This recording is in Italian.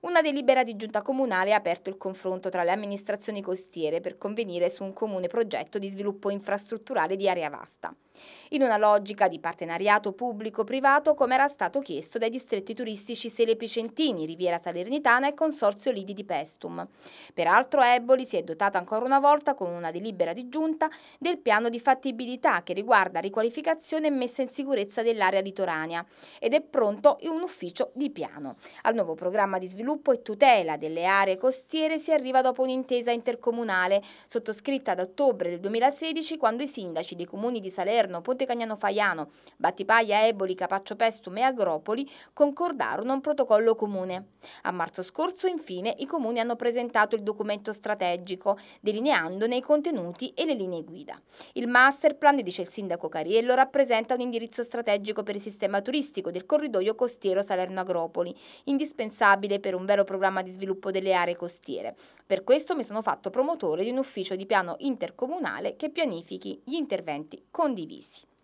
Una delibera di giunta comunale ha aperto il confronto tra le amministrazioni costiere per convenire su un comune progetto di sviluppo infrastrutturale di area vasta, in una logica di partenariato pubblico-privato come era stato chiesto dai distretti turistici Selepicentini, Riviera Salernitana e Consorzio Lidi di Pestum. Peraltro Eboli si è dotata ancora una volta con una delibera di giunta del piano di fattibilità che riguarda riqualificazione e messa in sicurezza dell'area litoranea ed è pronto un ufficio di piano. Al nuovo programma di sviluppo sviluppo e tutela delle aree costiere si arriva dopo un'intesa intercomunale sottoscritta ad ottobre del 2016 quando i sindaci dei comuni di Salerno, Ponte Cagnano Faiano, Battipaglia, Eboli, Capaccio Pestum e Agropoli concordarono un protocollo comune. A marzo scorso infine i comuni hanno presentato il documento strategico delineandone i contenuti e le linee guida. Il master plan, dice il sindaco Cariello, rappresenta un indirizzo strategico per il sistema turistico del corridoio costiero Salerno-Agropoli, indispensabile per un vero programma di sviluppo delle aree costiere. Per questo mi sono fatto promotore di un ufficio di piano intercomunale che pianifichi gli interventi condivisi.